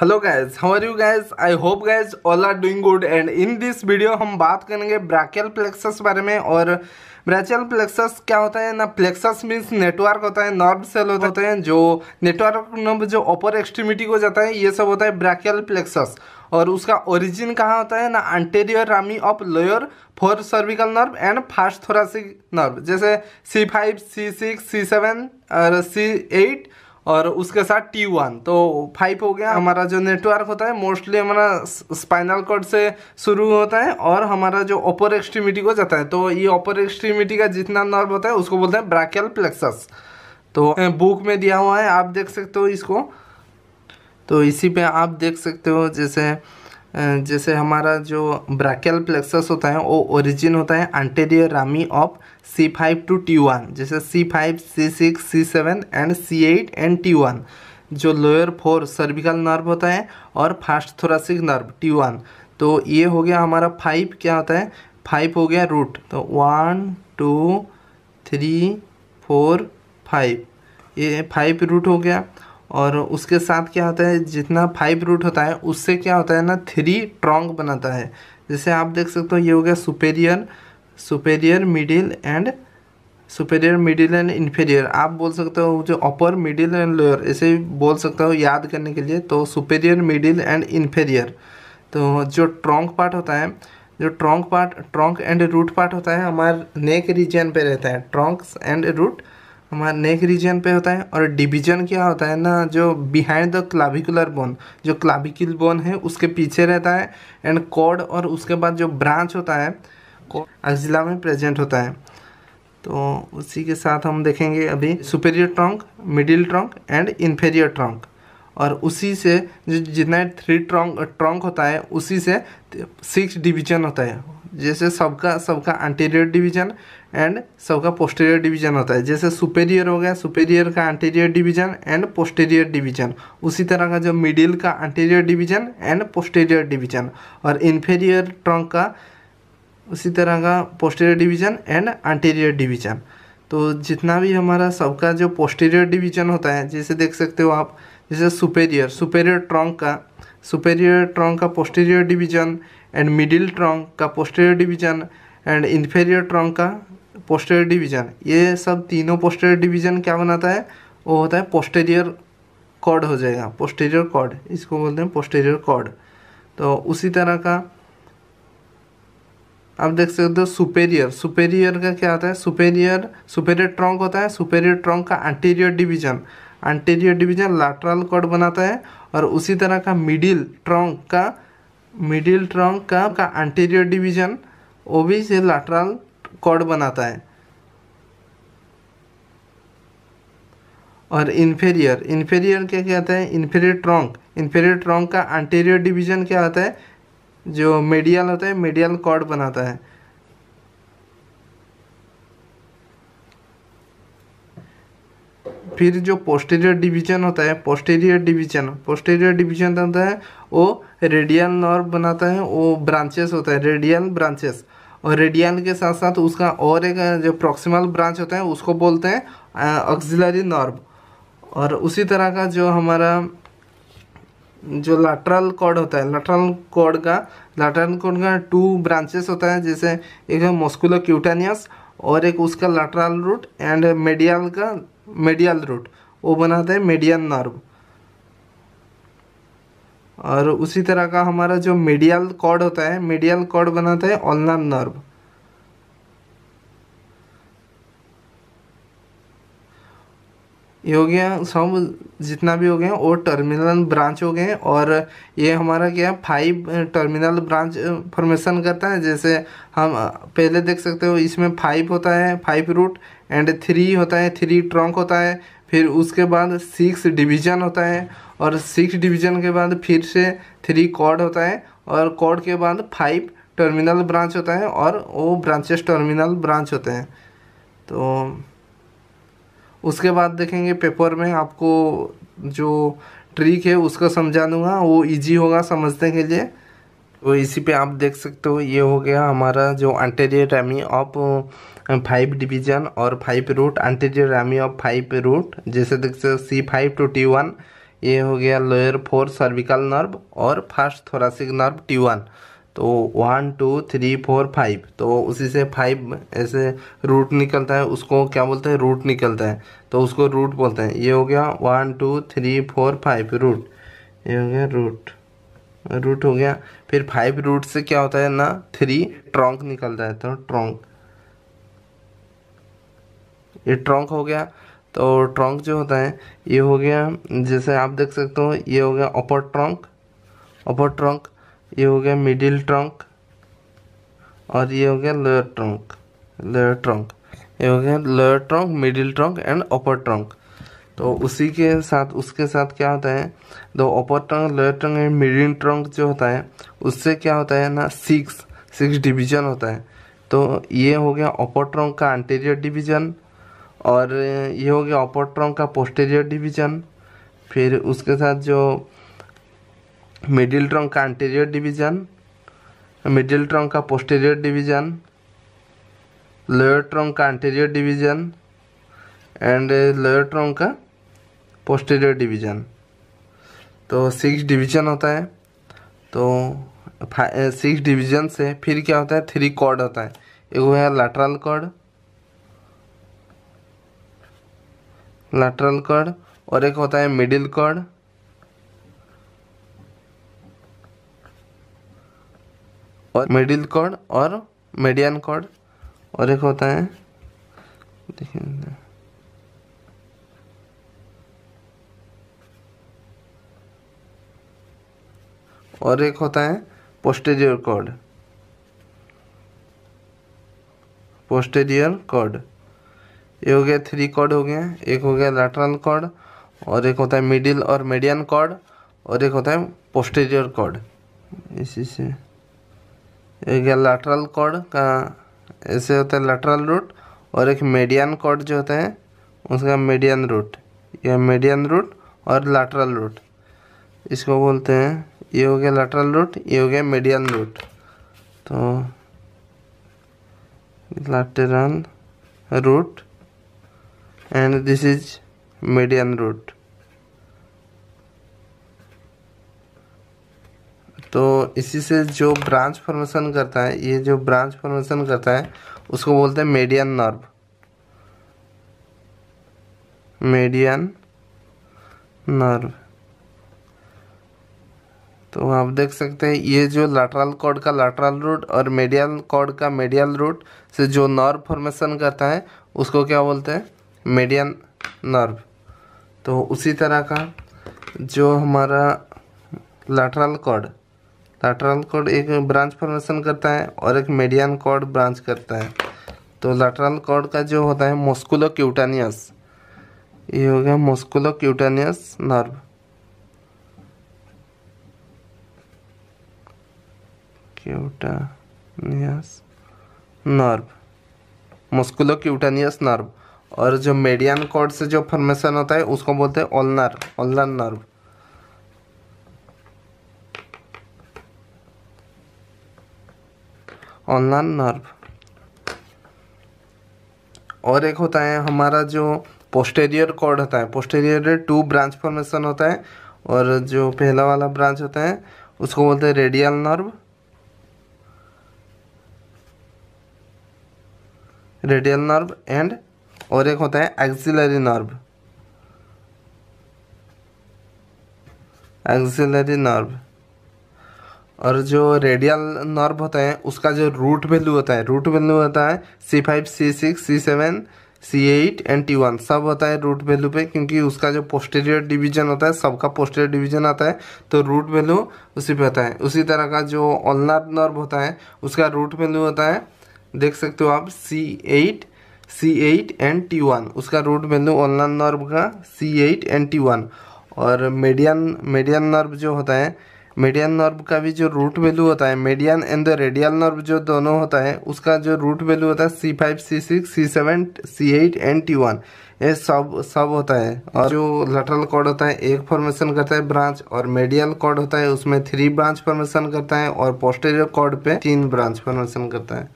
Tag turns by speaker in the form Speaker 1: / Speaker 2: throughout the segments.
Speaker 1: hello guys are you guys I hope guys all are doing good and in this video हम बात करेंगे brachial plexus बारे में और ब्रैचियल प्लेक्सस क्या होता है ना प्लेक्सस मीन्स नेटवर्क होता है नर्व सेल होते हैं जो नेटवर्क नर्व जो अपर एक्सट्रीमिटी को जाता है ये सब होता है ब्रैकियल प्लेक्सस और उसका ओरिजिन कहाँ होता है ना anterior rami of lower four cervical nerve and first thoracic nerve जैसे C five C six C seven और सी एट और उसके साथ टी वन तो फाइव हो गया हमारा जो नेटवर्क होता है मोस्टली हमारा स्पाइनल कॉर्ड से शुरू होता है और हमारा जो अपर एक्सट्रीमिटी को जाता है तो ये अपर एक्सट्रीमिटी का जितना नर्व होता है उसको बोलते हैं ब्राकियल प्लेक्सस तो बुक में दिया हुआ है आप देख सकते हो इसको तो इसी पे आप देख सकते हो जैसे जैसे हमारा जो ब्रैकियल प्लेक्सस होता है वो ओरिजिन होता है anterior rami of C five to T one जैसे C five C six C seven and C eight and T one जो लोअर फोर सर्विकल नर्व होता है और first thoracic nerve T one तो ये हो गया हमारा फाइव क्या होता है फाइव हो गया रूट तो one two three four five ये फाइव रूट हो गया और उसके साथ क्या होता है जितना फाइव रूट होता है उससे क्या होता है ना थ्री ट्रॉन्ग बनाता है जैसे आप देख सकते हो ये हो गया superior superior middle and superior middle and inferior आप बोल सकते हो जो अपर मिडिल एंड लोअर ऐसे बोल सकते हो याद करने के लिए तो सुपेरियर मिडिल एंड इन्फेरियर तो जो ट्रॉन्क पार्ट होता है जो trunk part trunk and root part होता है हमारे नेक रीजन पे रहता है ट्रॉन्क्स एंड रूट हमारा नेक रीजन पे होता है और डिवीजन क्या होता है ना जो बिहाइंड द क्लाविकुलर बोन जो क्लाविकल बोन है उसके पीछे रहता है एंड कॉर्ड और उसके बाद जो ब्रांच होता है अक्जिला में प्रेजेंट होता है तो उसी के साथ हम देखेंगे अभी superior trunk middle trunk and inferior trunk और उसी से जो जितना थ्री ट्रंक ट्रंक होता है उसी से सिक्स डिवीजन होता है जैसे सबका सबका एंटीरियर डिवीजन एंड सबका पोस्टीरियर डिवीजन होता है जैसे सुपेरियर हो गया सुपेरियर का anterior division and posterior division उसी तरह का जो मिडिल का anterior division and posterior division और इन्फेरियर ट्रंक का उसी तरह का posterior division and anterior division तो जितना भी हमारा सबका जो पोस्टीरियर डिवीजन होता है जैसे देख सकते हो आप जैसे सुपेरियर सुपेरियर ट्रंक का सुपेरियर ट्रंक का posterior division and middle trunk का posterior division and inferior trunk का पोस्टेरियर डिवीजन ये सब तीनों पोस्टेरियर डिवीजन क्या बनाता है वो होता है पोस्टेरियर कॉर्ड हो जाएगा पोस्टेरियर कॉर्ड इसको बोलते हैं पोस्टेरियर कॉर्ड तो उसी तरह का आप देख सकते हो सुपेरियर सुपेरियर का क्या होता है सुपेरियर सुपेरियर ट्रंक होता है सुपेरियर ट्रंक का anterior division anterior division lateral cord बनाता है और उसी तरह का मिडिल ट्रंक का मिडिल ट्रंक का का एंटीरियर डिवीजन वो भी से लैटरल कॉर्ड बनाता है और इन्फेरियर इन्फेरियर क्या कहता है इन्फेरियर ट्रॉन्क इन्फेरियर ट्रॉन्क का एंटीरियर डिवीजन क्या होता है जो मेडियल होता है मेडियल कॉर्ड बनाता है फिर जो पोस्टेरियर डिवीजन होता है पोस्टेरियर डिवीजन पोस्टेरियर डिवीजन होता है वो रेडियल नर्व बनाता है वो ब्रांचेस होता है रेडियल ब्रांचेस और रेडियल के साथ साथ उसका और एक जो प्रॉक्सिमल ब्रांच होता है उसको बोलते हैं ऑक्सिलरी नर्व और उसी तरह का जो हमारा जो लैटरल कॉर्ड होता है लैटरल कॉर्ड का लैटरल कॉर्ड का टू ब्रांचेस होता है जैसे एक है मोस्कुलर क्यूटेनियस और एक उसका लैटरल रूट एंड मेडियल का मेडियल रूट वो बनाते हैं मेडियन नर्व और उसी तरह का हमारा जो मीडियल कॉर्ड होता है मीडियल कॉर्ड बनाता है ऑलनर नर्व ये हो गया सब जितना भी हो गया वो टर्मिनल ब्रांच हो गए और ये हमारा क्या फाइव टर्मिनल ब्रांच फॉर्मेशन करता है जैसे हम पहले देख सकते हो इसमें फाइव होता है फाइव रूट एंड थ्री होता है थ्री ट्रंक होता है फिर उसके बाद सिक्स डिवीजन होता है और सिक्स डिवीजन के बाद फिर से थ्री कॉर्ड होता है और कॉर्ड के बाद फाइव टर्मिनल ब्रांच होता है और वो ब्रांचेस टर्मिनल ब्रांच होते हैं तो उसके बाद देखेंगे पेपर में आपको जो ट्रिक है उसका समझा दूँगा वो इजी होगा समझने के लिए तो इसी पे आप देख सकते हो ये हो गया हमारा जो anterior rami of five division और five root anterior rami of five root जैसे देख सकते हो C five to T one ये हो गया लोअर फोर सर्विकल नर्व और first thoracic nerve T one तो one two three four five तो उसी से फाइव ऐसे रूट निकलता है उसको क्या बोलते हैं रूट निकलता है तो उसको रूट बोलते हैं ये हो गया one two three four five root ये हो गया रूट रूट हो गया फिर फाइव रूट से क्या होता है ना थ्री ट्रंक निकलता है तो ट्रंक ये ट्रंक हो गया तो ट्रंक जो होता है ये हो गया जैसे आप देख सकते हो ये हो गया अपर ट्रंक अपर ट्रंक ये हो गया मिडिल ट्रंक और ये हो गया लोअर ट्रंक लोअर ट्रंक ये हो गया lower trunk middle trunk and upper trunk तो उसी के साथ उसके साथ क्या होता है दो upper trunk lower trunk and middle trunk जो होता है उससे क्या होता है ना सिक्स सिक्स डिवीजन होता है तो ये हो गया अपर ट्रंक का एंटीरियर डिवीजन और ये हो गया अपर ट्रंक का पोस्टेरियर डिवीजन फिर उसके साथ जो मिडिल ट्रंक का एंटीरियर डिवीजन मिडिल ट्रंक का पोस्टेरियर डिवीजन लोअर ट्रंक का anterior division and lower trunk का पोस्टेरियर डिवीजन तो सिक्स डिवीजन होता है तो सिक्स डिवीजन से फिर क्या होता है थ्री कॉर्ड होता है एगो है लैटरल कॉर्ड लैटरल कर्ड और एक होता है मिडिल कर्ड और मिडिल कर्ड और मीडियन कर्ड और एक होता है देखिए और एक होता है पोस्टेरियर कॉर्ड पोस्टेरियर कॉर्ड ये हो गया थ्री कॉर्ड हो गए एक हो गया लैटरल कॉर्ड और एक होता है मिडिल और मीडियन कॉर्ड और एक होता है पोस्टेरियर कॉर्ड इसी से एक गया लैटरल कॉर्ड का ऐसे होता है लैटरल रूट और एक मीडियन कॉर्ड जो होता है उसका मीडियन रूट यह मीडियन रूट और लैटरल रूट इसको बोलते हैं ये हो गया लैटरल रूट ये हो गया मीडियन रूट तो lateral root and this is median root तो इसी से जो ब्रांच फॉर्मेशन करता है ये जो ब्रांच फॉर्मेशन करता है उसको बोलते हैं मेडियन नर्व मेडियन नर्व तो आप देख सकते हैं ये जो लैटरल कॉर्ड का लैटरल रूट और मेडियल कॉर्ड का मेडियल रूट से जो नर्व फॉर्मेशन करता है उसको क्या बोलते हैं मेडियन नर्व तो उसी तरह का जो हमारा लैटरल कॉर्ड लैटरल कॉर्ड एक ब्रांच फॉर्मेशन करता है और एक मेडियन कॉर्ड ब्रांच करता है तो लैटरल कॉर्ड का जो होता है मोस्कुलो क्यूटानियस ये हो गया musculocutaneous nerve cutaneous nerve musculocutaneous nerve और जो मेडियन कॉर्ड से जो फॉर्मेशन होता है उसको बोलते हैं ओलनर ओलनर नर्व ऑनलाइन नर्व और एक होता है हमारा जो पोस्टेरियर कॉर्ड होता है पोस्टेरियर टू ब्रांच फॉर्मेशन होता है और जो पहला वाला ब्रांच होता है उसको बोलते हैं radial nerve radial nerve and और एक होता है एक्सिलरी नर्व एक्सिलरी नर्व और जो रेडियल नर्व होता है उसका जो रूट वैल्यू होता है रूट वैल्यू होता है C five C six C seven C eight and T one सब होता है रूट वैल्यू पे क्योंकि उसका जो पोस्टेरियर डिवीजन होता है सबका पोस्टेरियर डिवीजन आता है तो रूट वैल्यू उसी पे होता है उसी तरह का जो ऑलनार नर्व होता है उसका रूट वैल्यू होता है देख सकते हो आप C eight C eight and T one उसका रूट वैल्यू ऑनलाइन नर्व का C eight and T one और मीडियन मीडियन नर्व जो होता है मीडियन नर्व का भी जो रूट वैल्यू होता है median and the radial nerve जो दोनों होता है उसका जो रूट वैल्यू होता है C five C six C seven C eight and T one ये सब सब होता है और जो लटरल कॉर्ड होता है एक फॉर्मेशन करता है ब्रांच और मेडियल कॉर्ड होता है उसमें थ्री ब्रांच फॉर्मेशन करता है और पोस्टेरियर कॉर्ड पे तीन ब्रांच फॉर्मेशन करता है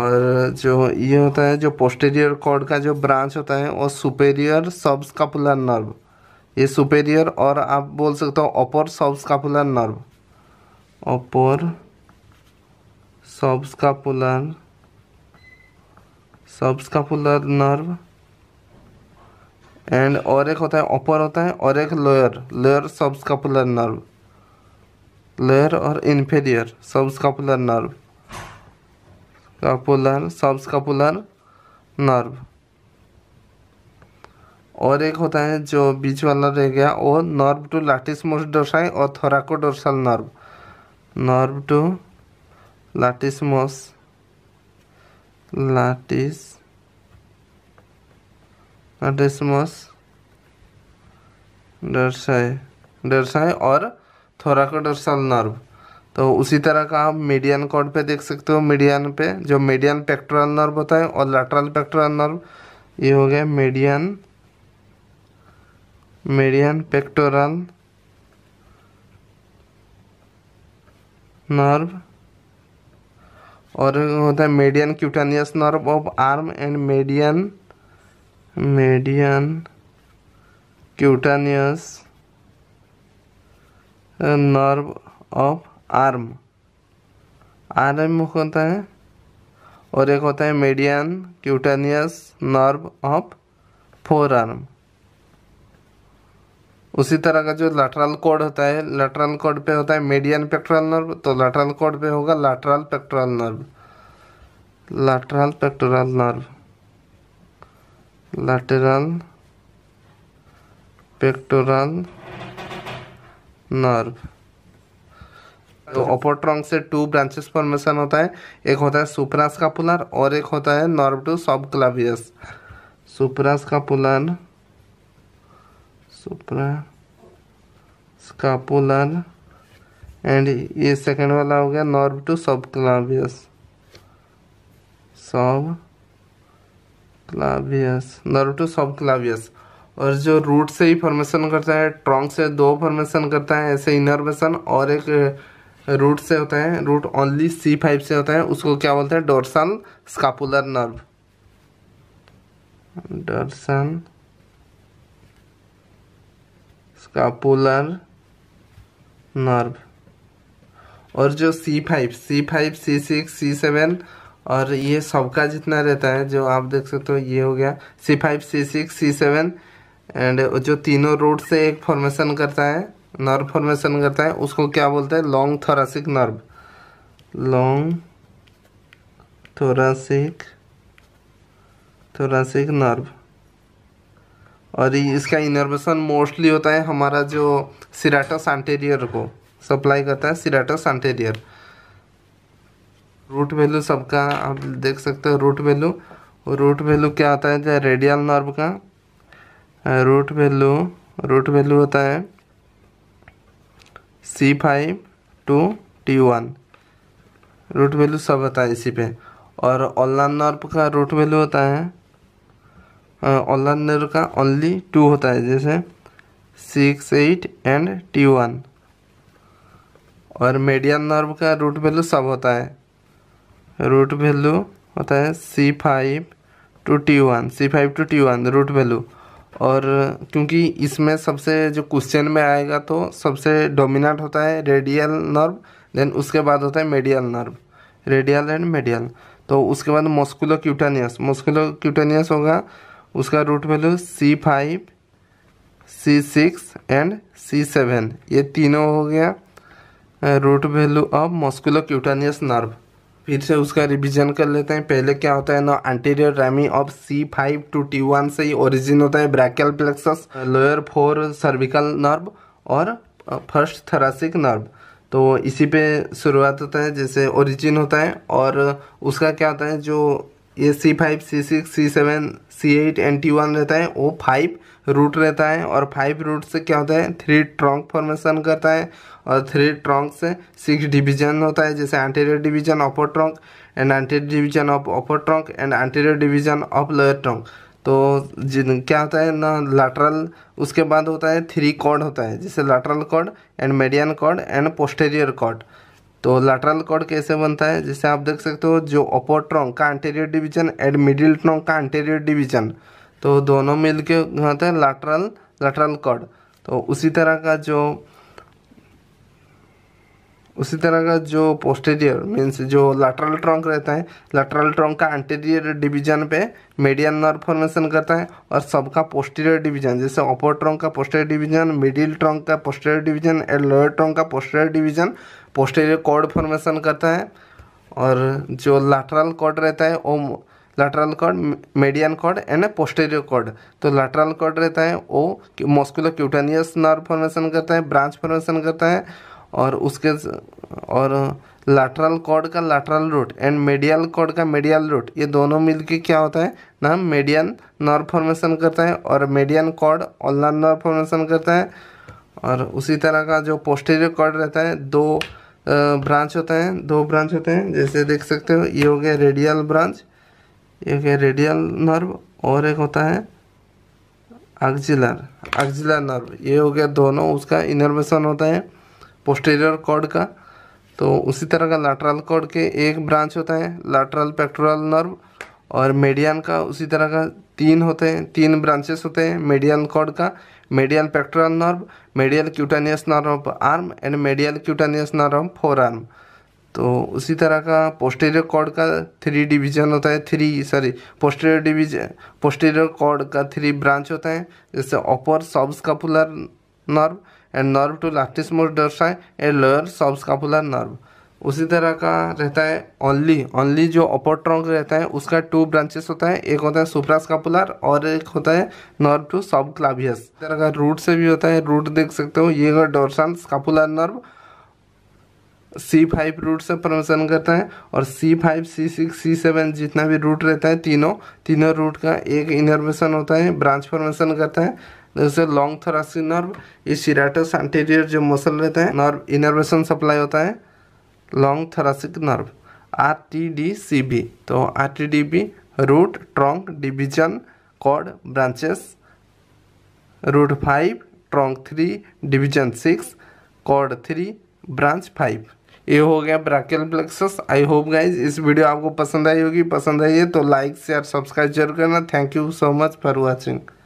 Speaker 1: और जो ये होता है जो पोस्टेरियर कॉर्ड का जो ब्रांच होता है वो सुपेरियर सब स्कापुलर नर्व ये सुपेरियर और आप बोल सकते हो अपर सब स्कापुलर नर्व अपर सब स्कापुलर सब स्कापुलर नर्व एंड और एक होता है अपर होता है और एक lower lower subscapular nerve lower और inferior subscapular nerve sub subscapular nerve और एक होता है जो बीच वाला रह गया वो nerve to latissimus dorsi और thoracodorsal nerve nerve to latissimus latissimus latissimus dorsi डोर्साई और थोराको डोर्सल नर्व तो उसी तरह का आप मीडियन कॉर्ड पे देख सकते हो मीडियन पे जो मीडियन पेक्टोरल नर्व होता है और लेटरल पेक्टोरल नर्व ये हो गया मीडियन मीडियन पेक्टोरल नर्व और होता है median cutaneous nerve of arm and median median cutaneous nerve of arm arm होता है और एक होता है median cutaneous nerve of forearm उसी तरह का जो लटरल कोड होता है लैटरल कोड पे होता है मीडियन पेक्ट्रल नर्व तो लटरल कोड पे होगा lateral pectoral nerve lateral pectoral nerve lateral pectoral nerve तो ओपोर ट्रंक से टू ब्रांचेस फॉर्मेशन होता है एक होता है सुपरास का पुलर और एक होता है नॉर्व टू सब subclavius suprascapular suprascapular and ये सेकंड वाला हो गया नॉर्व टू सब क्लावियस सब क्लावियस नॉर्व टू सब क्लावियस और जो रूट से ही फॉर्मेशन करता है ट्रंक से दो फॉर्मेशन करता है ऐसे इनर्वेशन और एक रूट से होता है रूट ओनली सी फाइव से होता है उसको क्या बोलते हैं dorsal scapular nerve dorsal scapular nerve और जो C five C five C six C seven और ये सबका जितना रहता है जो आप देख सकते हो ये हो गया C five C six C seven and जो तीनों रूट से एक फॉर्मेशन करता है नर्व फॉर्मेशन करता है उसको क्या बोलते हैं long thoracic nerve long thoracic thoracic nerve और इसका इनर्वेशन मोस्टली होता है हमारा जो सिराटस एंटेरियर को सप्लाई करता है सिराटस एंटेरियर रूट वैल्यू सबका आप देख सकते हो रूट वैल्यू रूट वैल्यू क्या होता है जो रेडियल नर्व का रूट वैल्यू रूट वैल्यू होता है C five to T one root value सब होता है इसी पे और नर्व का रूट वैल्यू होता है नर्व का ओनली टू होता है जैसे six eight and T one और मीडियन नर्व का रूट वैल्यू सब होता है रूट वैल्यू होता है C five to T one C five to T one root value और क्योंकि इसमें सबसे जो क्वेश्चन में आएगा तो सबसे डोमिनेट होता है रेडियल नर्व देन उसके बाद होता है medial nerve radial and medial तो उसके बाद मोस्कुलो क्यूटानियस मोस्कुलो क्यूटानियस होगा उसका root value C five C six and C seven ये तीनों हो गया root value of musculocutaneous nerve फिर से उसका रिवीजन कर लेते हैं पहले क्या होता है ना anterior rami of C five to T one से ही ओरिजिन होता है brachial plexus lower four cervical nerve और फर्स्ट थरासिक नर्व तो इसी पे शुरुआत होता है जैसे ओरिजिन होता है और उसका क्या होता है जो ये C five C six C seven C eight and T one रहता है वो फाइव रूट रहता है और फाइव रूट से क्या होता है थ्री ट्रॉन्ग फॉर्मेशन करता है और थ्री ट्रंक्स से सिक्स डिवीजन होता है जैसे anterior division upper trunk and anterior division of upper trunk and anterior division of lower trunk तो जिन क्या होता है ना लैटरल उसके बाद होता है थ्री कॉर्ड होता है जैसे lateral cord and median cord and posterior cord तो लैटरल कॉर्ड कैसे बनता है जैसे आप देख सकते हो जो अपर ट्रंक का anterior division and middle trunk का एंटेरियर डिवीजन तो दोनों मिलके के होता है लैटरल लैटरल कॉर्ड तो उसी तरह का जो उसी तरह का जो पोस्टेरियर मीन्स जो लैटरल ट्रंक रहता है लैटरल ट्रंक का एंटेरियर डिवीजन पे मेडियन नर्व फॉर्मेशन करता है और सबका पोस्टेरियर डिवीजन जैसे अपर ट्रंक का पोस्टेरियर डिवीजन मिडिल ट्रंक का posterior division and lower trunk का posterior division posterior cord formation करता है और जो लैटरल कॉर्ड रहता है वो lateral cord median cord and posterior cord तो लैटरल कॉर्ड रहता है वो मॉस्कुलर क्यूटेनियस नर्व फॉर्मेशन करता है ब्रांच फॉर्मेशन करता है और उसके और लैटरल कॉर्ड का lateral root and medial cord का मेडियल रूट ये दोनों मिलके क्या होता है ना मेडियन नर्व फॉर्मेशन करता है और मेडियन कॉर्ड ऑलर नर्व फॉर्मेशन करता है और उसी तरह का जो पोस्टेरियर कॉर्ड रहता है दो ब्रांच होते हैं दो ब्रांच होते हैं जैसे देख सकते हो ये हो गया रेडियल ब्रांच ये हो गया रेडियल नर्व और एक होता है एक्जिलर एक्जिलर नर्व ये हो गया दोनों उसका इनर्वेशन होता है पोस्टेरियर कॉर्ड का तो उसी तरह का लैटरल कॉर्ड के एक ब्रांच होता है लैटरल पेक्टोरल नर्व और मेडियन का उसी तरह का तीन होते हैं तीन ब्रांचेस होते हैं मेडियन कॉर्ड का medial pectoral nerve medial cutaneous nerve of arm and medial cutaneous nerve of forearm तो उसी तरह का पोस्टेरियर कॉर्ड का थ्री डिवीजन होता है three sorry posterior division posterior cord का थ्री ब्रांच होता है जैसे upper subs nerve and nerve to latissimus dorsi a lower subscapular nerve उसी तरह का रहता है ओनली ओनली जो अपर ट्रंक रहता है उसका टू ब्रांचेस होता है एक होता है सुपरा स्कापुलर और एक होता है नर्व टू सब क्लावियस इस तरह का रूट से भी होता है रूट देख सकते हो ये है scapular nerve C five root से प्रमोशन करता है और C five C six C seven जितना भी रूट रहता है तीनों तीनों रूट का एक इनर्वेशन होता है ब्रांच फॉर्मेशन करता है जैसे लॉन्ग थोरासिक नर्व इस सीराटस एंटीरियर जो मसल रहते हैं नर्व इनर्वेशन सप्लाई होता है long thoracic nerve R T D C B तो R T D B root trunk division cord branches root five trunk three division six cord three branch five ये हो गया brachial plexus I hope guys इस video आपको पसंद आई होगी पसंद आई है तो लाइक शेयर सब्सक्राइब जरूर करना thank you so much for watching